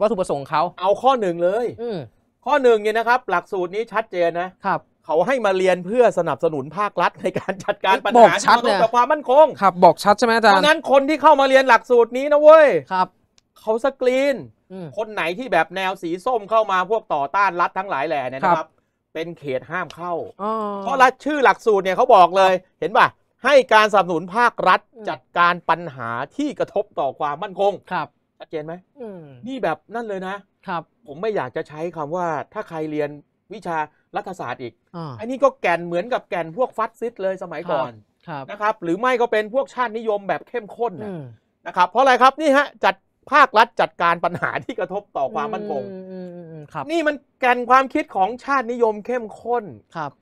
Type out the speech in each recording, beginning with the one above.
วัตถุประสงค์เขาเอาข้อหนึ่งเลยอืข้อหนึ่งเนี่ยนะครับ หลักสูตรนี้ชัดเจนนะครับเขาให้มาเรียนเพื่อสนับสนุนภาครัฐในการจัดการปัญหาชเนี่ยกับความมั่นคงครับ บอกชัดใช่ไหมอาจารย์เพราะงั้นคนที่เข้ามาเรียนหลักสูตรนี้นะเว้ยครับเขาสกรีนคนไหนที่แบบแนวสีส้มเข้ามาพวกต่อต้านรัฐทั้งหลายแหล่นี่นะครับ เป็นเขตห้ามเข้าเพราะรัฐชื่อหลักสูตรเนี่ยเขาบอกเลยเห็นป่ะให้การสนับสนุนภาครัฐจัดการปัญหาที่กระทบต่อความมั่นคงครับชัดเจนไหมนี่แบบนั่นเลยนะ ครับผมไม่อยากจะใช้คำว่าถ้าใครเรียนวิชารัฐศาสตร์อีกอันนี้ก็แก่นเหมือนกับแก่นพวกฟัสซิสเลยสมัยก่อนนะครับ หรือไม่ก็เป็นพวกชาตินิยมแบบเข้มข้นนะครับ เพราะอะไรครับนี่ฮะจัดภาครัฐจัดการปัญหาที่กระทบต่อความมั่นคงนี่มันแก่นความคิดของชาตินิยมเข้มข้นครับ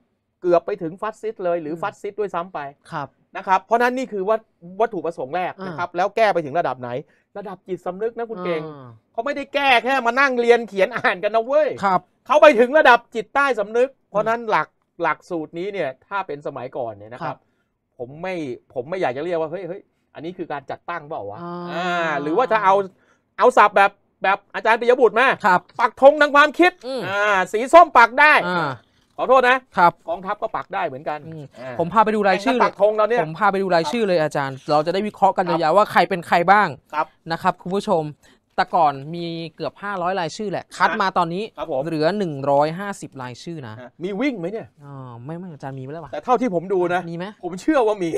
เกือบไปถึงฟัสซิสเลยหรือฟัสซิสด้วยซ้ำไปครับนะครับเพราะนั้นนี่คือวัตวัตถุประสงค์แรกนะครับแล้วแก้ไปถึงระดับไหน ระดับจิตสำนึกนะคุณเก่งเขาไม่ได้แก้แค่มานั่งเรียนเขียนอ่านกันนะเว้ยครับเขาไปถึงระดับจิตใต้สำนึก เพราะนั้นหลักหลักสูตรนี้เนี่ยถ้าเป็นสมัยก่อนเนี่ยนะครับผมไม่ผมไม่อยากจะเรียกว่า เฮ้ยเฮ้ยอันนี้คือการจัดตั้งเปล่าวะอ่า หรือว่าจะเอาเอาศัพท์แบบแบบอาจารย์ปิยบุตรมาปักธงทางความคิดอ่าสีส้มปักได้ขอโทษนะครับกองทัพก็ปักได้เหมือนกัน ผมพาไปดูรายชื่อปักธงเราเนี่ยผมพาไปดูรายชื่อเลยอาจารย์ เราจะได้วิเคราะห์กันยาวๆว่าใครเป็นใครบ้างนะครับ คุณผู้ชมแต่ก่อนมีเกือบ 500 รายชื่อแหละคัดมาตอนนี้เหลือ 150รายชื่อนะมีวิ่งไหมเนี่ยอ๋อไม่ ไม่อาจารย์มีไหมล่ะแต่เท่าที่ผมดูนะมีไหมผมเชื่อว่ามี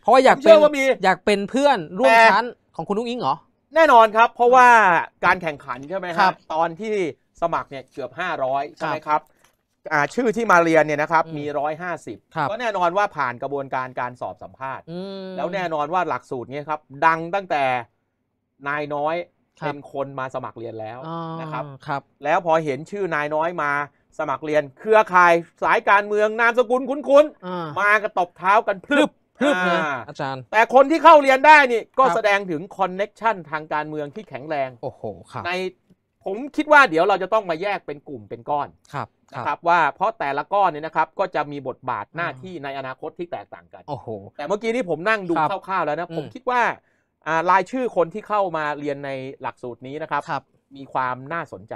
เพราะว่าอยากเป็นอยากเป็นเพื่อนร่วมชั้นของคุณลุงอิงเหรอแน่นอนครับ เพราะว่าการแข่งขันใช่ไหมครับ ตอนที่สมัครเนี่ยเกือบ 500ใช่ไหมครับชื่อที่มาเรียนเนี่ยนะครับมีร้อครับสิบก็แน่นอนว่าผ่านกระบวนการการสอบสัมภาษณ์แล้วแน่นอนว่าหลักสูตรเนี้ครับ ดังตั้งแต่นายน้อยเป็นคนมาสมัครเรียนแล้วนะครับครับ แล้วพอเห็นชื่อนายน้อยมาสมัครเรียนเครือข่ายสายการเมืองนามสกุลคุ้นๆ มากระตบเท้ากันพลึบพลึบอาจารย์ แต่คนที่เข้าเรียนได้นี่ก็แสดงถึงคอนเน็ชันทางการเมืองที่แข็งแรงโอ้โหครับในผมคิดว่าเดี๋ยวเราจะต้องมาแยกเป็นกลุ่มเป็นก้อนครับนะครับ ว่าเพราะแต่ละก้อนเนี่ยนะครับก็จะมีบทบาทหน้าที่ในอนาคตที่แตกต่างกันโอ้โห แต่เมื่อกี้นี้ผมนั่งดูคร่าวๆแล้วนะผมคิดว่ารายชื่อคนที่เข้ามาเรียนในหลักสูตรนี้นะครับรบมีความน่าสนใจ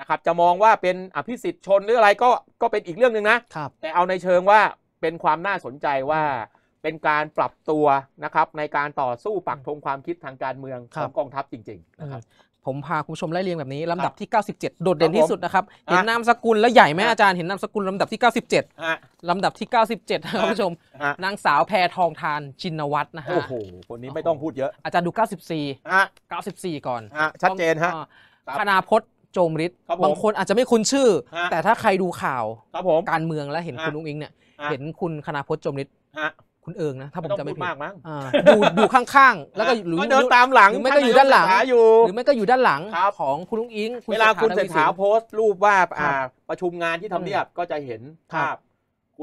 นะครับ จะมองว่าเป็นอภิสิทธิ์ชนหรืออะไรก็ก็เป็นอีกเรื่องหนึ่งนะแต่เอาในเชิงว่าเป็นความน่าสนใจว่าเป็นการปรับตัวนะครับในการต่อสู้ปักธงความคิดทางการเมืองของกองทัพจริง ๆนะครับผมพาคุณผู้ชมไล่เรียงแบบนี้ลำดับที่ 97 โดดเด่นที่สุดนะครับ เห็นนามสกุลแล้วใหญ่ไหมอาจารย์ เห็นนามสกุลลำดับที่ 97ลำดับที่ 97ครับุณผู้ชม นางสาวแพทองทานชินวัตรนะฮะโอ้โห คนนี้ไม่ต้องพูดเยอะ อาจารย์ดู 94 94 ก่อน ชัดเจนฮะ คณาพจน์โจมฤทธิ์บางคนอาจจะไม่คุ้นชื่อ แต่ถ้าใครดูข่าว การเมืองและเห็นคุณอุ้งอิงเนี่ย เห็นคุณคณาพจน์โจมฤทธิ์คุณเอิงนะ ถ้าผมจะไม่ผิดมากมั้งอยู่อยู่ข้างๆ แล้วก็หรือเดินตามหลังหรือไม่ก็อยู่ด้านหลังหรือไม่ก็อยู่ด้านหลังของคุณลุงอิงเวลาคุณเศรษฐาโพสต์ รูปว่าอ่าประชุมงานที่ทำเนียบก็จะเห็นภาพ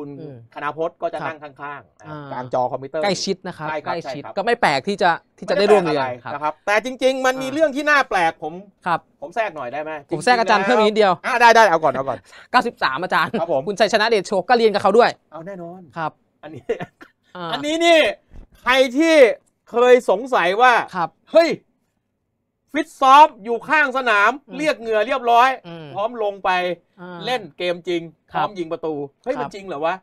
คุณคณะพจน์ก็จะนั่งข้างๆกลางจอคอมพิวเตอร์ใกล้ชิดนะครับใกล้ชิดก็ไม่แปลกที่จะที่จะได้ร่วมเรียนนะครับ แต่จริง ๆ มันมีเรื่องที่น่าแปลกผมครับผมแทรกหน่อยได้ไหมผมแทรกอาจารย์เพิ่มนิดเดียวอ่าได้ได้เอาก่อนเอาก่อน93อาจารย์ครับผมคุณชัยชนะเดชโชคก็เรียนกับเขาด้วย เอาแน่นอนครับ อันนี้อันนี้นี่ใครที่เคยสงสัยว่าครับเฮ้ยฟิตซ้อมอยู่ข้างสนาม เรียกเหงื่อเรียบร้อย พร้อมลงไปเล่นเกมจริงพร้อมยิงประตูเฮ้ยมันจริงเหรอวะ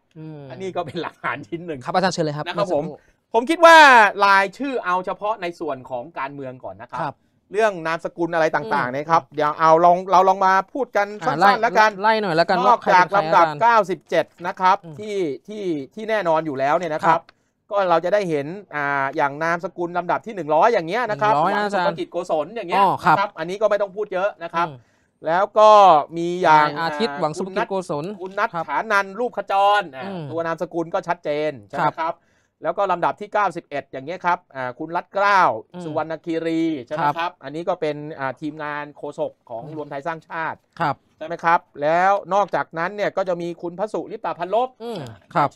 อันนี้ก็เป็นหลักฐานชิ้นหนึ่ง ครับอาจารย์เชิญเลยครับนะครับผม ผมคิดว่ารายชื่อเอาเฉพาะในส่วนของการเมืองก่อนนะครับเรื่องนามสกุลอะไรต่างๆ นะครับ เดี๋ยวเอาลองเราลองมาพูดกันสั้นๆแล้วกันไล่หน่อยแล้วกันนอกจากลำดับ 97 นะครับที่ที่ที่แน่นอนอยู่แล้วเนี่ยนะครับ ก็เราจะได้เห็นอ่าอย่างนามสกุลลำดับที่ 100 อย่างเงี้ยนะครับสุภกิจโกศลอย่างเงี้ยครับ อันนี้ก็ไม่ต้องพูดเยอะนะครับ แล้วก็มีอย่างอาทิตย์หวังสุภกิจโกศลคุณนัทฐานันรูปขจรตัวนามสกุลก็ชัดเจนใช่ไหมครับแล้วก็ลำดับที่ 91 อย่างเงี้ยครับ คุณรัตเกล้า สุวรรณคีรีใช่ไหมครับ อันนี้ก็เป็นทีมงานโฆษกของรวมไทยสร้างชาติใช่ไหมครับ แล้วนอกจากนั้นเนี่ยก็จะมีคุณพระสุริปตาพันลบ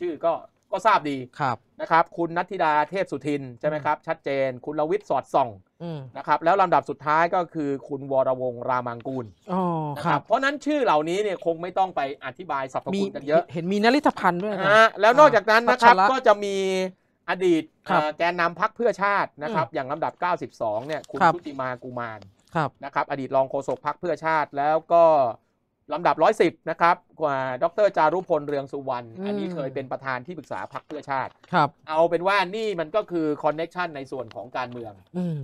ชื่อก็ก็ทราบดี ครับ นะครับ คุณนัทธิดาเทพสุทิน ใช่ไหมครับ ชัดเจน คุณลวิทย์สอดส่องนะครับ แล้วลำดับสุดท้ายก็คือ คุณวรวงรามังกูลนะครับเพราะนั้นชื่อเหล่านี้เนี่ย คงไม่ต้องไปอธิบายสรรพคุณกันเยอะเห็นมีนริธพันธ์ด้วยนะแล้วนอกจากนั้นนะครับ ก็จะมีอดีตแกนนำพักเพื่อชาตินะครับ อย่างลำดับ 92 เนี่ยคุณชุติมากูมานนะครับ อดีตรองโฆษกพักเพื่อชาติแล้วก็ลำดับร้อยสิบนะครับ กว่าดรจารุพลเรืองสุวรรณอันนี้เคยเป็นประธานที่ปรึกษาพรรคเพื่อชาติครับ เอาเป็นว่านี่มันก็คือคอนเน็ชันในส่วนของการเมือง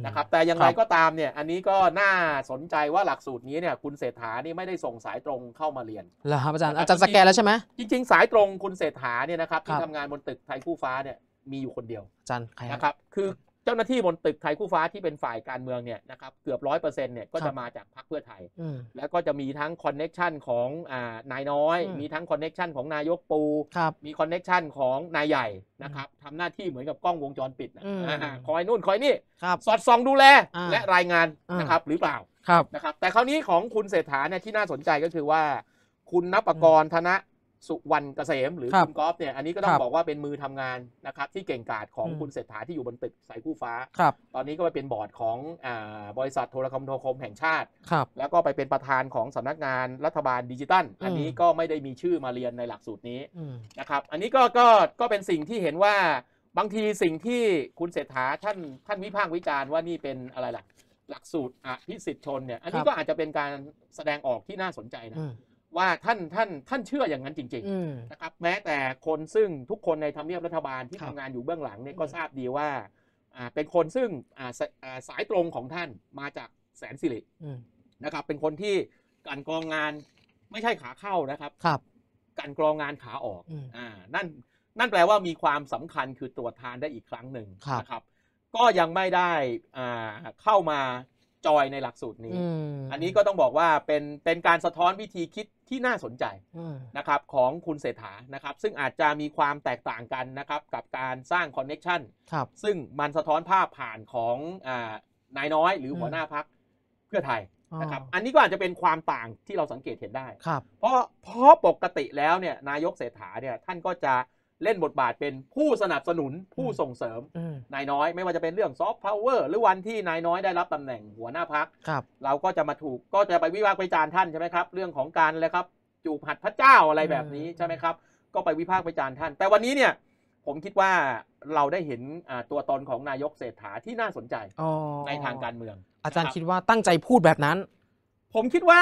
นะครับแต่อย่างไรก็ตามเนี่ยอันนี้ก็น่าสนใจว่าหลักสูตรนี้เนี่ยคุณเศรษฐานี่ไม่ได้ส่งสายตรงเข้ามาเรียนเหรอครับอาจารย์อาจารย์สแกนแล้วใช่ไหมจริง ๆ สายตรงคุณเศรษฐาเนี่ยนะครับที่ทำงานบนตึกไทยคู่ฟ้าเนี่ยมีอยู่คนเดียวอาจารย์ใครนะครับคือเจ้าหน้าที่บนตึกไทยคู่ฟ้าที่เป็นฝ่ายการเมืองเนี่ยนะครับเกือบร้อยเปอร์เซ็นต์เนี่ยก็จะมาจากพรรคเพื่อไทย แล้วก็จะมีทั้งคอนเน็ชันของนายน้อย มีทั้งคอนเน็ชันของนายกปู มีคอนเน็ชันของนายใหญ่ นะครับทำหน้าที่เหมือนกับกล้องวงจรปิด คอยนู่นคอยนี่ สอดส่องดูแล และรายงานนะครับหรือเปล่านะครับ แต่คราวนี้ของคุณเศรษฐาเนี่ยที่น่าสนใจก็คือว่า คุณนภกรธนะสุวรรณเกษม หรือคุณกอล์ฟเนี่ยอันนี้ก็ต้องบอกว่าเป็นมือทำงานนะครับที่เก่งกาจของคุณเศรษฐาที่อยู่บนตึกสายคู่ฟ้าตอนนี้ก็ไปเป็นบอร์ดของบริษัทโทรคมนาคมแห่งชาติแล้วก็ไปเป็นประธานของสำนักงานรัฐบาลดิจิตัลอันนี้ก็ไม่ได้มีชื่อมาเรียนในหลักสูตรนี้นะครับอันนี้ก็ก็ก็เป็นสิ่งที่เห็นว่าบางทีสิ่งที่คุณเศรษฐาท่านท่านวิพากษ์วิจารณ์ว่านี่เป็นอะไรล่ะหลักสูตรอภิสิทธิชนเนี่ยอันนี้ก็อาจจะเป็นการแสดงออกที่น่าสนใจนะว่าท่านท่านท่านเชื่ออย่างนั้นจริงๆนะครับแม้แต่คนซึ่งทุกคนในทำเนียบรัฐบาลที่ทำงานอยู่เบื้องหลังเนี่ยก็ทราบดีว่า เป็นคนซึ่งสายตรงของท่านมาจากแสนสิรินะครับ เป็นคนที่กันกรองงานไม่ใช่ขาเข้านะครับครับกันกรองงานขาออกอ่านั่นนั่นแปลว่ามีความสำคัญคือตรวจทานได้อีกครั้งหนึ่งนะครับ ก็ยังไม่ได้เข้ามาจอยในหลักสูตรนี้ อันนี้ก็ต้องบอกว่าเป็นเป็นการสะท้อนวิธีคิดที่น่าสนใจนะครับของคุณเศรษฐา นะครับ ซึ่งอาจจะมีความแตกต่างกันนะครับ กับการสร้างคอนเน็ชันครับ ซึ่งมันสะท้อนภาพผ่านของนายน้อยหรือหัวหน้าพักเพื่อไทยนะครับ อันนี้ก็อาจจะเป็นความต่างที่เราสังเกตเห็นได้ ครับ เพราะเพราะปกติแล้วเนี่ยนายกเศรษฐาเนี่ยท่านก็จะเล่นบทบาทเป็นผู้สนับสนุนผู้ส่งเสริมนายน้อย ไม่ว่าจะเป็นเรื่องซอฟต์พาวเวอร์หรือวันที่นายน้อยได้รับตำแหน่งหัวหน้าพักเราก็จะมาถูกก็จะไปวิพากษ์วิจารณ์ท่านใช่ไหมครับ เรื่องของการอะไรครับ จูบหัดพระเจ้าอะไรแบบนี้ใช่ไหมครับ ก็ไปวิพากษ์วิจารณ์ท่าน แต่วันนี้เนี่ยผมคิดว่าเราได้เห็นตัวตนของนายกเศรษฐาที่น่าสนใจ ในทางการเมือง อาจารย์คิดว่าตั้งใจพูดแบบนั้น ผมคิดว่า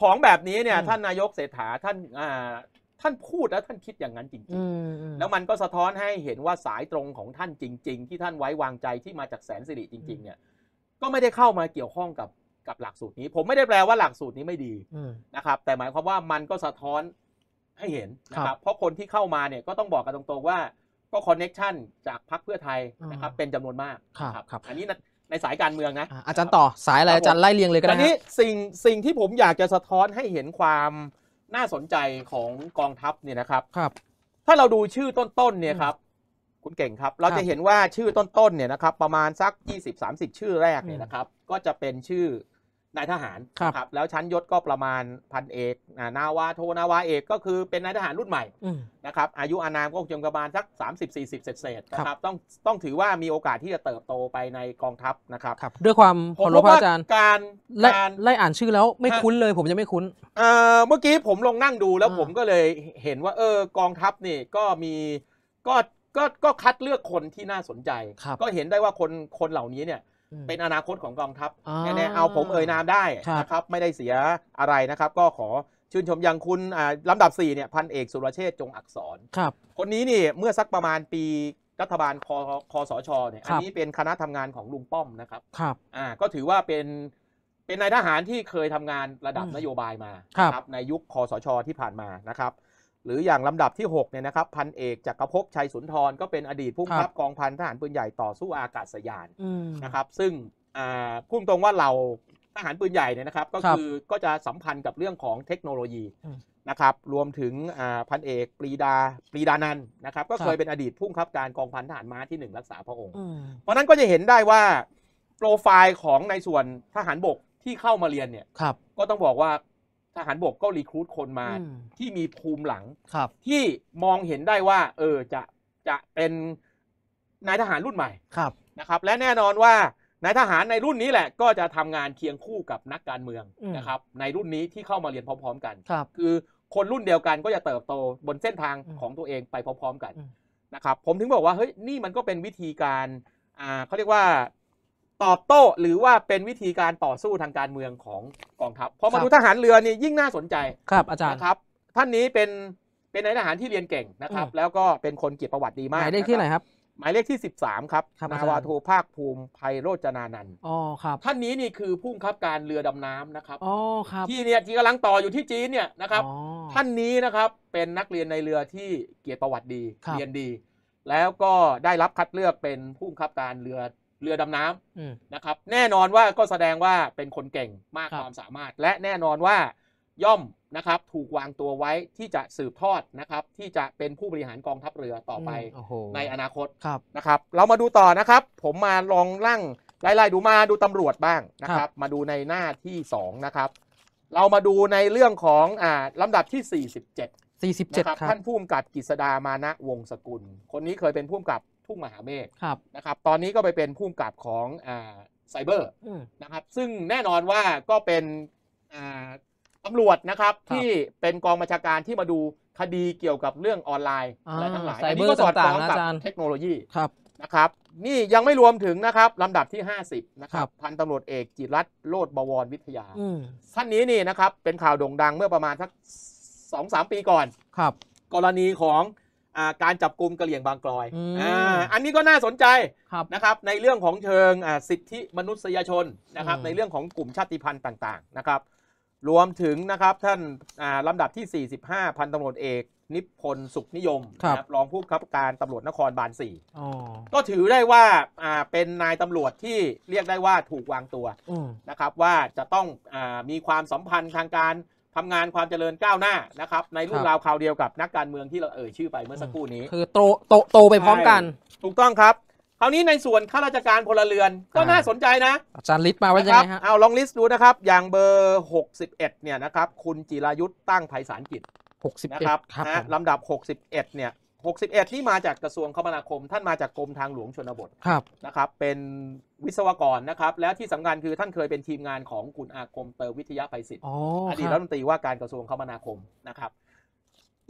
ของแบบนี้เนี่ยท่านนายกเศรษฐาท่านท่านพูดแล้วท่านคิดอย่างนั้นจริงๆ แล้วมันก็สะท้อนให้เห็นว่าสายตรงของท่านจริงๆ ที่ท่านไว้วางใจที่มาจากแสนสิริจริง ๆ เนี่ย ก็ไม่ได้เข้ามาเกี่ยวข้องกับกับหลักสูตรนี้ ผมไม่ได้แปลว่าหลักสูตรนี้ไม่ดีนะครับ แต่หมายความว่ามันก็สะท้อนให้เห็นนะครับ เพราะคนที่เข้ามาเนี่ยก็ต้องบอกกันตรงๆ ว่า ก็คอนเน็ชันจากพักเพื่อไทยนะครับ เป็นจำนวนมากครับครับ อันนี้ในสายการเมืองนะ อาจารย์ต่อสายอะไรอาจารย์ไล่เรียงเลยก็ได้อันนี้สิ่งสิ่งที่ผมอยากจะสะท้อนให้เห็นความน่าสนใจของกองทัพเนี่ยนะครับ ครับ ถ้าเราดูชื่อต้นๆ เนี่ยครับ คุณเก่งครับ เราจะเห็นว่าชื่อต้นๆ เนี่ยนะครับ ประมาณสัก20-30 ชื่อแรกเนี่ยนะครับ ก็จะเป็นชื่อนายทหารครับรบแล้วชั้นยศก็ประมาณพันเอกนาวาโท นาวาเอกก็คือเป็นนายทหารรุ่นใหม่นะครับอายุอานามก็คงประมาณสัก 30 40เศษๆนะครับต้องต้องถือว่ามีโอกาสที่จะเติบโตไปในกองทัพนะครับรบด้วยความขอรบอาจารย์การการไล่อ่านชื่อแล้วไม่คุ้นเลยผมจะไม่คุ้นเมื่อกี้ผมลงนั่งดูแล้วผมก็เลยเห็นว่าเออกองทัพนี่ก็มีก็ก็ก็คัดเลือกคนที่น่าสนใจก็เห็นได้ว่าคนคนเหล่านี้เนี่ยเป็นอนาคตของกองทัพแน่ๆเอาผมเอ่ยนามได้นะครับไม่ได้เสียอะไรนะครับ ก็ขอชื่นชมอย่างคุณลำดับ4เนี่ยพันเอก สุรเชษจงอักษรครับ คนนี้นี่เมื่อสักประมาณปีรัฐบาลคอคอสชเนี่ยอันนี้เป็นคณะทำงานของลุงป้อมนะครับครับอ่าก็ถือว่าเป็นเป็นนายทหารที่เคยทำงานระดับนโยบายมาครับ ในยุคคอสช ที่ผ่านมานะครับหรืออย่างลำดับที่6เนี่ยนะครับพันเอกจักรภพชัยสุนทรก็เป็นอดีตผู้บังคับกองพันทหารปืนใหญ่ต่อสู้อากาศยานนะครับซึ่งพุ่งตรงว่าเราทหารปืนใหญ่เนี่ยนะครับ ก็คือก็จะสัมพันธ์กับเรื่องของเทคโนโลยีนะครับรวมถึงพันเอกปรีดาปรีดานันนะครับก็เคยเป็นอดีตผู้บังคับการกองพันทหารม้าที่ 1 รักษาพระองค์ เพราะนั้นก็จะเห็นได้ว่าโปรไฟล์ของในส่วนทหารบกที่เข้ามาเรียนเนี่ยก็ต้องบอกว่าทหารบกก็รีครูดคนมาที่มีภูมิหลังที่มองเห็นได้ว่าเออจะจะเป็นนายทหารรุ่นใหม่ ครับนะครับ และแน่นอนว่านายทหารในรุ่นนี้แหละ ก็จะทำงานเคียงคู่กับนักการเมืองนะครับในรุ่นนี้ที่เข้ามาเรียนพร้อมๆกันคคือคนรุ่นเดียวกันก็จะเติบโตบนเส้นทางของตัวเองไปพร้อมๆกันนะครับ ผมถึงบอกว่าเฮ้ยนี่มันก็เป็นวิธีการเขาเรียกว่าตอบโต้หรือว่าเป็นวิธีการต่อสู้ทางการเมืองของกองทัพพอมาดูทหารเรือนี่ยิ่งน่าสนใจครับอาจารย์นะครับ ท่านนี้เป็นเป็นนายทหารที่เรียนเก่งนะครับ แล้วก็เป็นคนเกียรติประวัติดีมากหมายเลขที่ไหนครับ หมายเลขที่ 13ครับนาวาโทภาคภูมิไพโรจนานันท์อ๋อครับ ท่านนี้นี่คือผู้บับการเรือดำน้ำนะครับอ๋อครับที่เนี่ยที่กำลังต่ออยู่ที่จีนเนี่ยนะครับท่านนี้นะครับเป็นนักเรียนในเรือที่เกียรติประวัติดีเรียนดี แล้วก็ได้รับคัดเลือกเป็นผู้คับการเรือเรือดำน้ำนะครับแน่นอนว่าก็แสดงว่าเป็นคนเก่งมากความสามารถ และแน่นอนว่าย่อมนะครับ ถูกวางตัวไว้ที่จะสืบทอดนะครับ ที่จะเป็นผู้บริหารกองทัพเรือต่อไป ในอนาคตคนะครับ เรามาดูต่อนะครับ ผมมาลองลั่งไล่ๆดูมาดูตำรวจบ้างนะครับ มาดูในหน้าที่2นะครับเรามาดูในเรื่องของอ่าลำดับที่ 47 47ครับท่านผู้กำกับกิษดามานะวงศกุล คนนี้เคยเป็นผู้กำกับทุ่งมหาเมฆนะครับตอนนี้ก็ไปเป็นผู้กำกับของไซเบอร์นะครับซึ่งแน่นอนว่าก็เป็นตำรวจนะครับ ที่เป็นกองบัญชาการที่มาดูคดีเกี่ยวกับเรื่องออนไลน์ และทั้งหลายอันนี้ก็สอดคล้องกับเทคโนโลยีนะครับ นี่ยังไม่รวมถึงนะครับ ลำดับที่ 50 นะครับ พันตำรวจเอกจิรัตโลดบวร วิทยาท่านนี้นี่นะครับเป็นข่าวโด่งดังเมื่อประมาณสักสองสามปีก่อนครับกรณีของการจับกลุ่มกระเหลี่ยงบางกลอย อันนี้ก็น่าสนใจนะครับ ในเรื่องของเชิงสิทธิมนุษยชนนะครับในเรื่องของกลุ่มชาติพันธุ์ต่าง ๆนะครับ รวมถึงนะครับท่านลำดับที่ 45 พันตำรวจเอก นิพนธ์สุขนิยมรรองผู้ขัับการตำรวจนครบาลสี่ก็ถือได้ว่าเป็นนายตำรวจที่เรียกได้ว่าถูกวางตัวนะครับว่าจะต้องอมีความสัมพันธ์ทางการทำงานความเจริญก้าวหน้านะครับ ในรุ่นราวคราวเดียวกับนักการเมืองที่เราเอ่ยชื่อไปเมื่อสักครู่นี้คือโตโต โตไปพร้อมกัน ถูกต้องครับคราวนี้ในส่วนข้าราชการพลเรือนก็น่าสนใจนะ อาจารย์ลิสต์มาว่ายังไงฮะเอาลองลิสต์ดูนะครับอย่างเบอร์ 61เนี่ยนะครับคุณจิรายุทธ์ตั้งไพศาลกิจ 61นะครับลำดับ 61เนี่ย61นี่มาจากกระทรวงคมนาคม ท่านมาจากกรมทางหลวงชนบทครับนะครับ เป็นวิศวกรนะครับ แล้วที่สำคัญคือท่านเคยเป็นทีมงานของคุณอาคมเติมวิทยาภัยศิษฐ์อดีตรัฐมนตรีว่าการกระทรวงคมนาคมนะครับ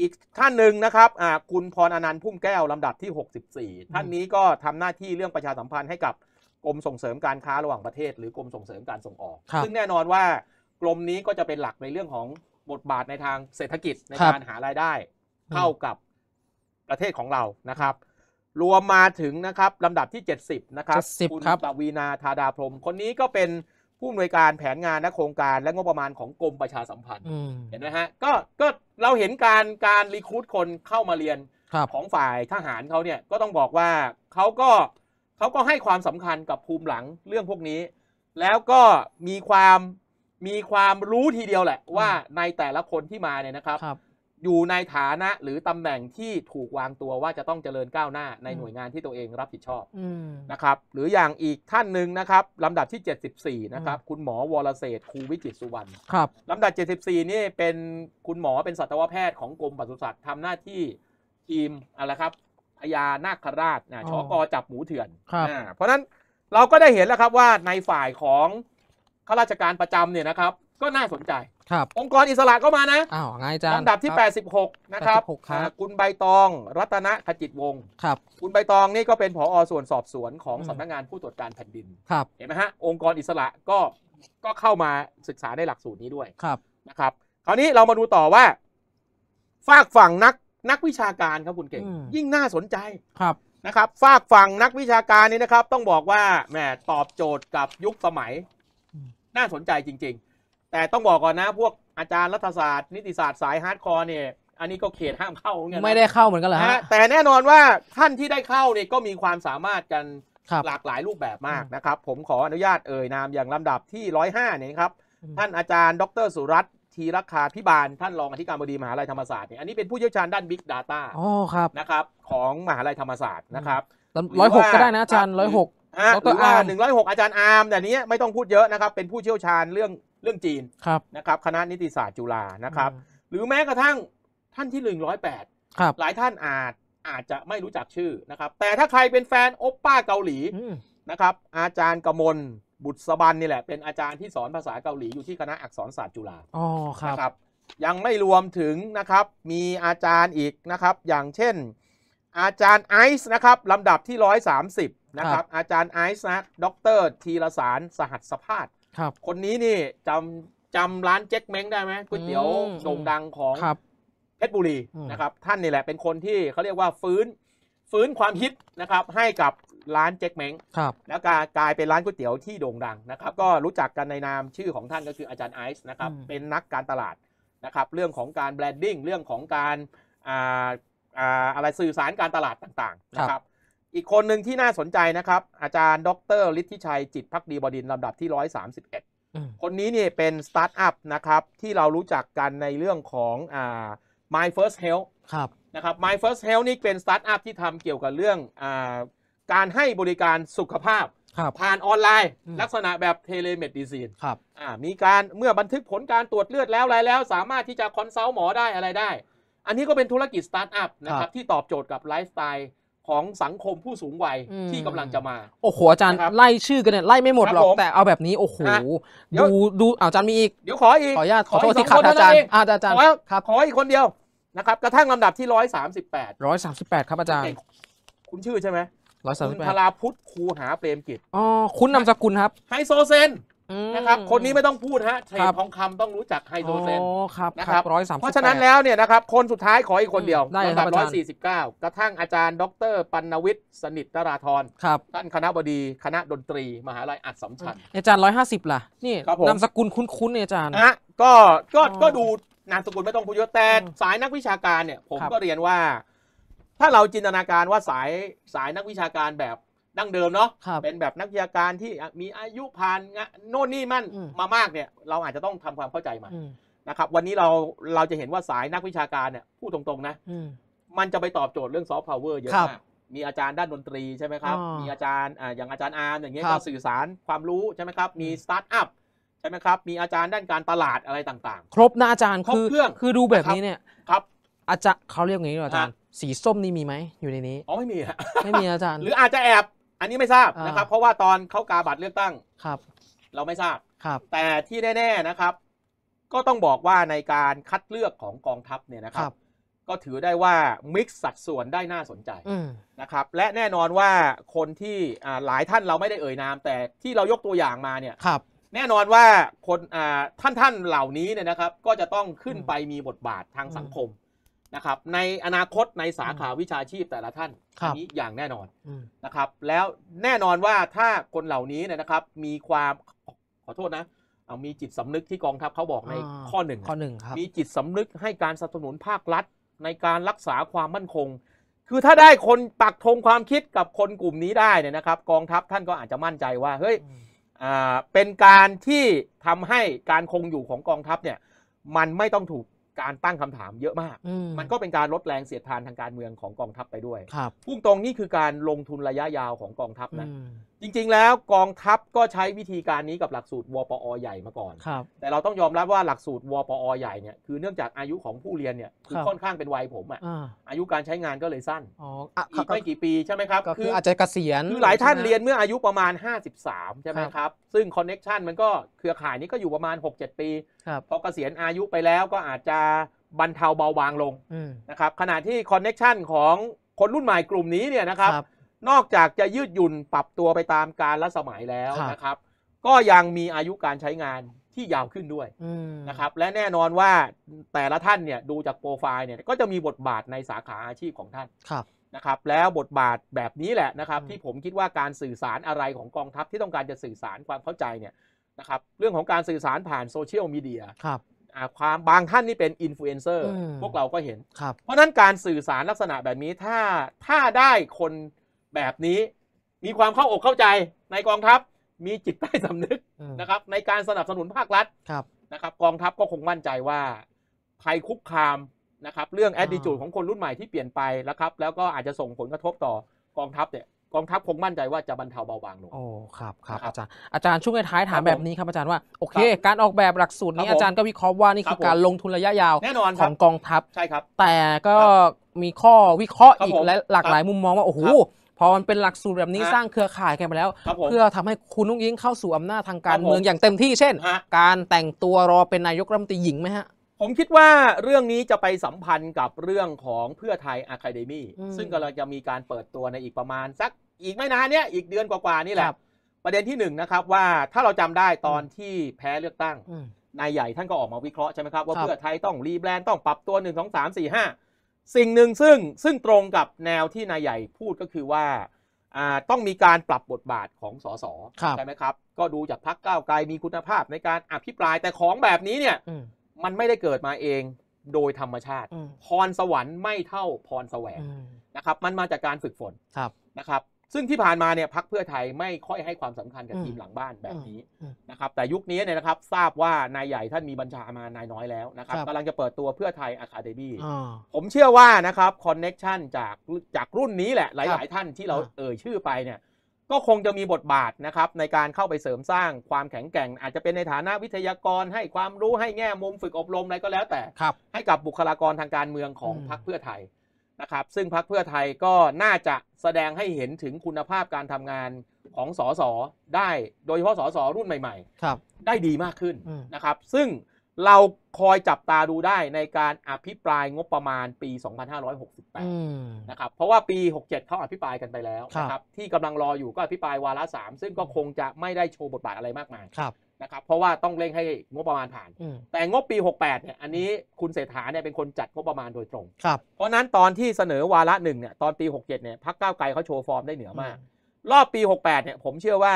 อีกท่านหนึ่งนะครับคุณพรอนันต์พุ่มแก้วลำดับที่ 64 ท่านนี้ก็ทำหน้าที่เรื่องประชาสัมพันธ์ให้กับกรมส่งเสริมการค้าระหว่างประเทศ หรือกรมส่งเสริมการส่งออกซึ่งแน่นอนว่า กรมนี้ก็จะเป็นหลักในเรื่องของบทบาทในทางเศรษฐกิจในการหารายได้เข้ากับประเทศของเรา นะครับ รวมมาถึงนะครับลำดับที่ 70 นะครับ70คุบครับ วีนาธาดาพรม คนนี้ก็เป็นผู้อำนวยการแผนงานและโครงการและงบประมาณของกรมประชาสัมพันธ์ เห็นไหมฮะ ก็ ก็เราเห็นการ การรีคูดคนเข้ามาเรียนของฝ่ายทหารเขาเนี่ย ก็ต้องบอกว่าเขาก็เขาก็ให้ความสำคัญกับภูมิหลังเรื่องพวกนี้ แล้วก็มีความ มีความรู้ทีเดียวแหละว่าในแต่ละคนที่มาเนี่ยนะครับครับอยู่ในฐานะหรือตำแหน่งที่ถูกวางตัวว่าจะต้องเจริญก้าวหน้าในหน่วยงานที่ตัวเองรับผิดชอบนะครับ หรืออย่างอีกท่านหนึ่งนะครับลำดับที่ 74 นะครับคุณหมอวรเศษครูวิจิตสุวรรณครับลำดับ 74 นี่เป็นคุณหมอเป็นสัตวแพทย์ของกรมปศุสัตว์ทำหน้าที่ทีม อะไรครับพญานาคราชนะชอกอจับหมูเถื่อนเพราะนั้นเราก็ได้เห็นแล้วครับว่าในฝ่ายของข้าราชการประจำเนี่ยนะครับก็น่าสนใจครับ องค์กรอิสระก็มานะ อ้าวไงอาจารลำดับที่ 86 นะครับ86ครับ คุณใบตอง รัตนขจิตวงศ์ครับคุณใบตองนี่ก็เป็นผอส่วนสอบสวนของสำนักงานผู้ตรวจการแผ่นดินครับเห็นไหมฮะ องค์กรอิสระก็ก็เข้ามาศึกษาในหลักสูตรนี้ด้วย ครับ นะครับ คราวนี้เรามาดูต่อว่า ฝากฝั่งนักนักวิชาการครับคุณเก่ง ยิ่งน่าสนใจ ครับ นะครับฝากฝั่งนักวิชาการนี่นะครับ ต้องบอกว่า แหมตอบโจทย์กับยุคสมัย น่าสนใจจริงแต่ต้องบอกก่อนนะพวกอาจารย์ รัฐศาสตร์ นิติศาสตร์สายฮาร์ดคอร์เนี่ยอันนี้ก็เขตห้ามเข้าเหไม่ได้เข้าเหมือนกันเหรอฮะแต่แน่นอนว่าท่านที่ได้เข้าเนี่ยก็มีความสามารถกัน หลากหลายรูปแบบมากนะครับ ผมขออนุญาตเอ่ยนามอย่างลำดับที่ร้อยห้าเนี่ยครับท่านอาจารย์ดรสุรัตน์รีรคาพิบาล ท่านรองอธิการบดี มหาลัยธรรมศาสตร์เนี่ยอันนี้เป็นผู้เชี่ยวชาญด้าน Big Data อ๋อครับนะครับของมหาลัยธรรมศาสตร์นะครับร้อยหกก็ได้นะอาจารย์ร้อยหกหรือว่า่งร้อยหกอาจารย์อาร์มแต่นี้ไม่ต้องพูดเยอะนะครับเป็นผู้เชี่ยวชาญเรื่องเรื่องจีนครับนะครับคณะนิติศาสตร์จุฬานะครับหรือแม้กระทั่งท่านที่หนึ่งร้อยแปดหลายท่านอาจอาจจะไม่รู้จักชื่อนะครับแต่ถ้าใครเป็นแฟนโอปป้าเกาหลีนะครับอาจารย์กมลบุตรสบันนี่แหละเป็นอาจารย์ที่สอนภาษาเกาหลี อยู่ที่คณะอักษรศาสตร์จุฬาอ๋อครับยังไม่รวมถึงนะครับมีอาจารย์อีกนะครับอย่างเช่นอาจารย์ไอซ์นะครับลำดับที่ 130นะครับอาจารย์ไอซ์นะดรธีรสารสหัสสภาพครับคนนี้นี่จำจำร้านเจ๊กเม้งได้ไหมก๋วยเตี๋ยวโด่งดังของเพชรบุรีนะครับท่านนี่แหละเป็นคนที่เขาเรียกว่าฟื้นฟื้นความฮิตนะครับ ให้กับร้านเจ๊กเม้งแล้วกกลายเป็นร้านก๋วยเตี๋ยวที่โด่งดังนะครับก็รู้จักกันในนามชื่อของท่านก็คืออาจารย์ไอซ์นะครับ เป็นนักการตลาดนะครับ เรื่องของการแบรนดิ้งเรื่องของการอ่าอ่าอะไรสื่อสารการตลาดต่างๆนะครับรบอีกคนหนึ่งที่น่าสนใจนะครับ อาจารย์ดรฤทธิชัยจิตพักดีบดินลำดับที่ 131 คนนี้เนี่ยเป็นสตาร์ทอัพนะครับที่เรารู้จักกันในเรื่องของอ่า My First Health ครับนะครับ My First Health นี่เป็นสตาร์ทอัพที่ทำเกี่ยวกับเรื่องอ่าการให้บริการสุขภาพผ่านออนไลน์ ลักษณะแบบเทเลเมดิซีนครับมีการเมื่อบันทึกผลการตรวจเลือดแล้วอะไรแล้ว สามารถที่จะคอนซัลท์หมอได้อะไรได้ อันนี้ก็เป็นธุรกิจสตาร์ทอัพนะครับที่ตอบโจทย์กับไลฟ์สไตล์ของสังคมผู้สูงวัยที่กำลังจะมา โอ้โหอาจารย์ ไล่ชื่อกันเนี่ย ไล่ไม่หมดหรอก แต่เอาแบบนี้โอ้โห ดูดูอาจารย์มีอีกเดี๋ยวขออีกขออนุญาตขอโทษที่ขัดอาจารย์อาจารย์ครับขออีกคนเดียว นะครับกระทั่งลำดับที่ร้อยสามสิบแปดร้อยสามสิบแปดครับอาจารย์ คุณชื่อใช่ไหมร้อยสามสิบแปดพลาพุทธคูหาเปรมกิจอ๋อคุณนามสกุลครับไฮโซเซนนะครับ คนนี้ไม่ต้องพูดฮะเทรดทองคำต้องรู้จักไฮโดรเซนนะครับ ร้อยสามเพราะฉะนั้นแล้วเนี่ยนะครับ คนสุดท้ายขออีกคนเดียวอืได้ครับร้อยสี่สิบเก้ากระทั่งอาจารย์ดร ปัณวิทย์สนิทตราธรครับท่านคณะบดี คณะดนตรี มหาลัยอัดสัมชัญ อาจารย์ร้อยห้าสิบล่ะ นี่นามสกุลคุ้นๆเนี่ยอาจารย์ฮะก็ก็ก็ดูนามสกุลไม่ต้องพูดเยอะแต่สายนักวิชาการเนี่ยผมก็เรียนว่า ถ้าเราจินตนาการว่าสายสายนักวิชาการแบบดั้งเดิมเนาะเป็นแบบนักวิชาการที่มีอายุผ่านโน่นนี่มั่นมามากเนี่ยเราอาจจะต้องทำความเข้าใจมานะครับวันนี้เราเราจะเห็นว่าสายนักวิชาการเนี่ยพูดตรงๆนะมันจะไปตอบโจทย์เรื่องซอฟต์พาวเวอร์เยอะมากมีอาจารย์ด้านดนตรีใช่ไหมครับ มีอาจารย์อย่างอาจารย์อาร์มอย่างเงี้ยก็สื่อสารความรู้ใช่ไหมครับมีสตาร์ทอัพใช่ไหมครับมีอาจารย์ด้านการตลาดอะไรต่างๆ ครบนะอาจารย์ครบเครื่องคือดูแบบนี้เนี่ยครับอาจารย์เขาเรียกอย่างนี้หรออาจารย์สีส้มนี่มีไหมอยู่ในนี้อ๋อไม่มีไม่มีอาจารย์ หรืออาจจะแอบอันนี้ไม่ทราบนะครับ เพราะว่าตอนเขากาบัตรเลือกตั้ง ครับ เราไม่ทราบครับ แต่ที่แน่ๆนะครับ ก็ต้องบอกว่าในการคัดเลือกของกองทัพเนี่ยนะครับ ก็ถือได้ว่ามิกซ์สัดส่วนได้น่าสนใจนะครับและแน่นอนว่าคนที่หลายท่านเราไม่ได้เอ่ยนามแต่ที่เรายกตัวอย่างมาเนี่ยครับ แน่นอนว่าคนท่านท่านเหล่านี้เนี่ยนะครับ ก็จะต้องขึ้นไปมีบทบาททางสังคมนะครับในอนาคตในสาขาวิชาชีพแต่ละท่านอันนี้อย่างแน่นอนนะครับ แล้วแน่นอนว่าถ้าคนเหล่านี้เนี่ยนะครับ มีความขอโทษนะเอามีจิตสำนึกที่กองทัพเขาบอกในข้อหนึ่งข้อหนึ่งครับมีจิตสำนึกให้การสนับสนุนภาครัฐ ในการรักษาความมั่นคง คือถ้าได้คนปักธงความคิดกับคนกลุ่มนี้ได้เนี่ยนะครับ กองทัพท่านก็อาจจะมั่นใจว่าเฮ้ยเป็นการที่ทำให้การคงอยู่ของกองทัพเนี่ยมันไม่ต้องถูกการตั้งคำถามเยอะมาก มันก็เป็นการลดแรงเสียดทานทางการเมืองของกองทัพไปด้วย ครับพุ่งตรงนี่คือการลงทุนระยะยาวของกองทัพนะจริงๆแล้วกองทัพก็ใช้วิธีการนี้กับหลักสูตรวปอใหญ่มาก่อนครับแต่เราต้องยอมรับว่าหลักสูตรวปอใหญ่เนี่ยคือเนื่องจากอายุของผู้เรียนเนี่ยคือค่อนข้างเป็นวัยผมอ่ะอ่าอายุการใช้งานก็เลยสั้นอ๋ออ่ะีกไม่กี่ปีใช่ไหมครับ คืออาจจะเกษียณคือหลายท่านเรียนเมื่ออายุประมาณ 53 ใช่ไหมครับ ซึ่งคอนเน็ชันมันก็เครือข่ายนี้ก็อยู่ประมาณ 6-7 ปีครับพอเกษียณอายุไปแล้วก็อาจจะบรรเทาเบาบางลงนะครับขณะที่คอนเน็ชันของคนรุ่นใหม่กลุ่มนี้เนี่ยนะครับนอกจากจะยืดหยุ่นปรับตัวไปตามกาละสมัยแล้วนะครับก็ยังมีอายุการใช้งานที่ยาวขึ้นด้วยนะครับและแน่นอนว่าแต่ละท่านเนี่ยดูจากโปรไฟล์เนี่ยก็จะมีบทบาทในสาขาอาชีพของท่านครับนะครับแล้วบทบาทแบบนี้แหละนะครับที่ผมคิดว่าการสื่อสารอะไรของกองทัพที่ต้องการจะสื่อสารความเข้าใจเนี่ยนะครับเรื่องของการสื่อสารผ่านโซเชียลมีเดียครับความบางท่านนี่เป็นอินฟลูเอนเซอร์พวกเราก็เห็น เพราะนั้นการสื่อสารลักษณะแบบนี้ถ้าถ้าได้คนแบบนี้มีความเข้าอกเข้าใจในกองทัพมีจิตใต้สำนึกนะครับในการสนับสนุนภาครัฐนะครับกองทัพก็คงมั่นใจว่าภัยคุกคามนะครับเรื่องแอดดิจูดของคนรุ่นใหม่ที่เปลี่ยนไป แล้วครับแล้วก็อาจจะส่งผลกระทบต่อกองทัพเนี่ย กองทัพคงมั่นใจว่าจะบรรเทาเบาบางลงโอ้ครับครับอาจารย์อาจารย์ช่วงท้ายถามแบบนี้ครับอาจารย์ว่าโอเค การออกแบบหลักสูตรนี้อาจารย์ก็วิเคราะห์ว่านี่คือการลงทุนระยะยาวแน่นอนของกองทัพใช่ครับ แต่ก็มีข้อวิเคราะห์อีกและหลากหลายมุมมองว่าโอ้โหพอมันเป็นหลักสูตรแบบนี้สร้างเครือข่ายกันไปแล้ว เพื่อทำให้คุณนุ้งยิ้งเข้าสู่อำนาจทางการเมืองอย่างเต็มที่เช่น การแต่งตัวรอเป็นนายกรัฐมนตรีหญิงไหมฮะ ผมคิดว่าเรื่องนี้จะไปสัมพันธ์กับเรื่องของเพื่อไทยอะคาเดมี่ซึ่งกำลังจะมีการเปิดตัวในอีกประมาณสักอีกไม่นานเนี้ยอีกเดือนกว่าๆนี่แหละ ประเด็นที่หนึ่งนะครับว่าถ้าเราจำได้ตอนที่แพ้เลือกตั้งนายใหญ่ท่านก็ออกมาวิเคราะห์ใช่ไหมครับว่า เพื่อไทยต้องรีแบรนด์ต้องปรับตัวหนึ่งงสสสอามี่ห้าสิ่งหนึ่งซึ่งซึ่งตรงกับแนวที่นายใหญ่พูดก็คือว่า ต้องมีการปรับบทบาทของสส ใช่ไหมครับ ก็ดูจากพักเก้าไกลมีคุณภาพในการอภิปรายแต่ของแบบนี้เนี่ย มันไม่ได้เกิดมาเองโดยธรรมชาติ พรสวรรค์ไม่เท่าพรแสวงนะครับ มันมาจากการฝึกฝนนะครับซึ่งที่ผ่านมาเนี่ยพักเพื่อไทยไม่ค่อยให้ความสำคัญกับทีมหลังบ้านแบบนี้นะครับแต่ยุคนี้เนี่ยนะครับทราบว่า นายใหญ่ท่านมีบัญชามานายน้อยแล้วนะครับกำลังจะเปิดตัวเพื่อไทยอะคาเดมี่ผมเชื่อว่านะครับคอนเน็ชันจากจากรุ่นนี้แหละ หลาย ๆท่านที่เราเอ่ยชื่อไปเนี่ย ก็คงจะมีบทบาทนะครับในการเข้าไปเสริมสร้างความแข็งแกร่ง อาจจะเป็นในฐานะวิทยากรให้ความรู้ให้แง่มุมฝึกอบรมอะไรก็แล้วแต่ให้กับบุคลากรทางการเมืองของพรรคเพื่อไทยนะครับ ซึ่งพักเพื่อไทยก็น่าจะแสดงให้เห็นถึงคุณภาพการทำงานของสสได้ โดยเฉพาะสสรุ่นใหม่ ๆ ครับ ได้ดีมากขึ้นนะครับ ซึ่งเราคอยจับตาดูได้ในการอภิปรายงบประมาณปี 2568 นะครับ เพราะว่าปี 67 เขาอภิปรายกันไปแล้วนะครับ ที่กำลังรออยู่ก็อภิปรายวาระ 3 ซึ่งก็คงจะไม่ได้โชว์บทบาทอะไรมากมาย ครับนะครับเพราะว่าต้องเร่งให้งบประมาณผ่าน แต่งบปี 68เนี่ยอันนี้คุณเศรษฐาเนี่ยเป็นคนจัดงบประมาณโดยตรงครับเพราะนั้นตอนที่เสนอวาระหนึ่งเนี่ยตอนปี 67เนี่ยพักก้าวไกลเขาโชว์ฟอร์มได้เหนือมากรอบปี 68เนี่ยผมเชื่อว่า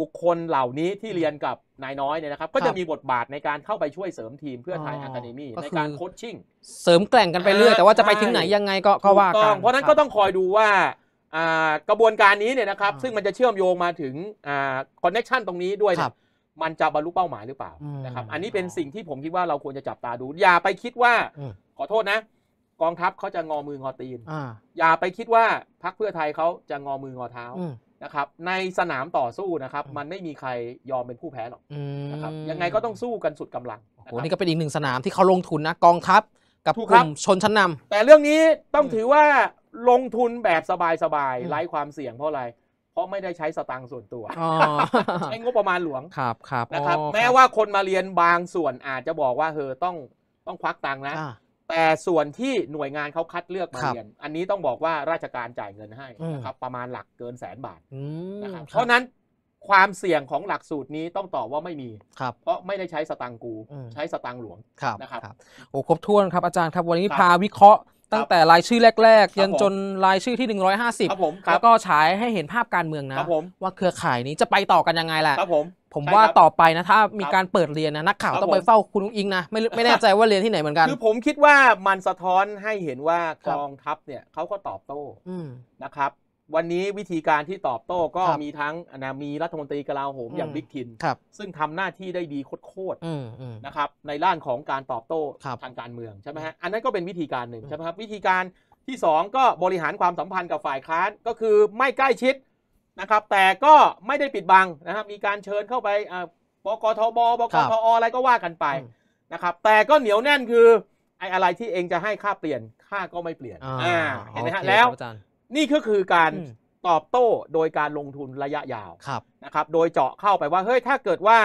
บุคคลเหล่านี้ที่เรียนกับนายน้อยเนี่ยนะครับก็จะมีบทบาทในการเข้าไปช่วยเสริมทีมเพื่อไทยอาคาเดมี่ในการโคชชิ่งเสริมแกล่งกันไปเรื่อยแต่ว่าจะไปถึงไหนยังไงก็ก็ว่ากันเพราะนั้นก็ต้องคอยดูว่ากระบวนการนี้เนี่ยนะครับซึ่งมันจะเชื่อมโยงมาถึงคอนเน็ชันตรงนี้ด้วยนะมันจะบรรลุเป้าหมายหรือเปล่านะครับ อันนี้เป็นสิ่งที่ผมคิดว่าเราควรจะจับตาดู อย่าไปคิดว่าขอโทษนะ กองทัพเขาจะงอมืองอตีนอย่าไปคิดว่าพรรคเพื่อไทยเขาจะงอมืองอเท้านะครับในสนามต่อสู้นะครับมันไม่มีใครยอมเป็นผู้แพ้หรอกนะครับยังไงก็ต้องสู้กันสุดกำลังโอ้โหนี่ก็เป็นอีกหนึ่งสนามที่เขาลงทุนนะกองทัพกับกลุ่มชนชั้นนาแต่เรื่องนี้ต้องถือว่าลงทุนแบบสบายๆไร้ความเสี่ยงเพราะอะไรเพราะไม่ได้ใช้สตังค์ส่วนตัวใช้งบประมาณหลวงครับครับนะครับแม้ว่าคนมาเรียนบางส่วนอาจจะบอกว่าเธอต้องต้องควักตังค์นะ แต่ส่วนที่หน่วยงานเขาคัดเลือกมาเรียนอันนี้ต้องบอกว่าราชการจ่ายเงินให้นะครับ ประมาณหลักเกินแสนบาทนะครับเพราะนั้นความเสี่ยงของหลักสูตรนี้ต้องตอบว่าไม่มีเพราะไม่ได้ใช้สตังกูใช้สตังหลวงนะครับโอ้ครบถ้วนครับ อาจารย์ครับวันนี้พาวิเคราะห์ตั้งแต่รายชื่อแรกๆยันจนรายชื่อที่ 150ครับแล้วก็ฉายให้เห็นภาพการเมืองนะว่าเครือข่ายนี้จะไปต่อกันยังไงแหละผม ผมว่าต่อไปนะ ถ้ามีการเปิดเรียนนะนักข่าวต้องไปเฝ้าคุณอิงนะไม่ไม่แน่ใจว่าเรียนที่ไหนเหมือนกัน คือผมคิดว่ามันสะท้อนให้เห็นว่ากองทัพเนี่ยเขาก็ตอบโต้นะครับวันนี้วิธีการที่ตอบโต้ก็มีทั้งนะมีรัฐมนตรีกลาโหมอย่างบิ๊กทินครับซึ่งทำหน้าที่ได้ดีโคตรๆนะครับในด้านของการตอบโต้ทางการเมืองใช่ไหมฮะอันนั้นก็เป็นวิธีการหนึ่งใช่ไหมครับวิธีการที่สองก็บริหารความสัมพันธ์กับฝ่ายค้านก็คือไม่ใกล้ชิดนะครับ แต่ก็ไม่ได้ปิดบังนะครับมีการเชิญเข้าไปอ่าบกทบบกทออะไรก็ว่ากันไปนะครับ แต่ก็เหนียวแน่นคือไอ้อะไรที่เองจะให้ค่าเปลี่ยนค่าก็ไม่เปลี่ยนอ่าเห็นไหมฮะแล้วนี่ก็คือการตอบโต้โดยการลงทุนระยะยาวนะครับ โดยเจาะเข้าไปว่า เฮ้ย ถ้าเกิดว่า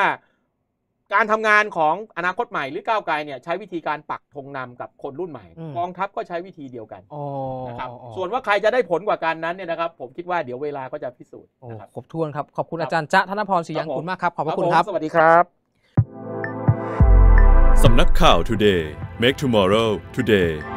การทำงานของอนาคตใหม่หรือก้าวไกลเนี่ย ใช้วิธีการปักธงนำกับคนรุ่นใหม่ กองทัพก็ใช้วิธีเดียวกันนะครับส่วนว่าใครจะได้ผลกว่าการนั้นเนี่ยนะครับ ผมคิดว่าเดี๋ยวเวลาก็จะพิสูจน์นะครับคบถ้วนครับ ขอบคุณอาจารย์จ๊ะธนพรศรียังคุณมากครับขอบพระคุณครับสวัสดีครับสำนักข่าว Today make tomorrow today